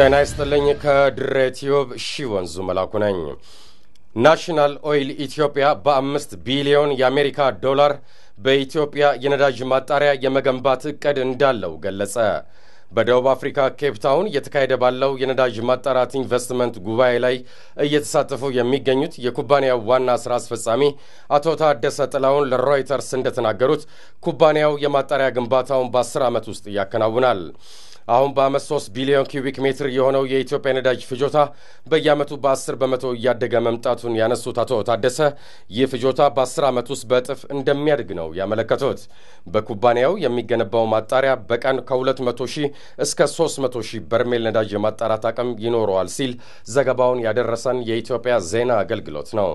ጤና ይስጥልኝ። ከድሬ ቲዩብ ሺ ወንዙ መላኩ ነኝ። ናሽናል ኦይል ኢትዮጵያ በአምስት ቢሊዮን የአሜሪካ ዶላር በኢትዮጵያ የነዳጅ ማጣሪያ የመገንባት እቅድ እንዳለው ገለጸ። በደቡብ አፍሪካ ኬፕ ታውን እየተካሄደ ባለው የነዳጅ ማጣራት ኢንቨስትመንት ጉባኤ ላይ እየተሳተፉ የሚገኙት የኩባንያው ዋና ስራ አስፈጻሚ አቶ ታደሰ ጥላውን ለሮይተርስ እንደተናገሩት ኩባንያው የማጣሪያ ግንባታውን በአስር ዓመት ውስጥ ያከናውናል። አሁን በዓመት 3 ቢሊዮን ኪዩቢክ ሜትር የሆነው የኢትዮጵያ ነዳጅ ፍጆታ በየዓመቱ በ10 በመቶ እያደገ መምጣቱን ያነሱት አቶ ታደሰ ይህ ፍጆታ በ10 ዓመት ውስጥ በእጥፍ እንደሚያድግ ነው ያመለከቱት። በኩባንያው የሚገነባው ማጣሪያ በቀን ከ200 ሺህ እስከ 300 ሺህ በርሜል ነዳጅ የማጣራት አቅም ይኖረዋል ሲል ዘገባውን ያደረሰን የኢትዮጵያ ዜና አገልግሎት ነው።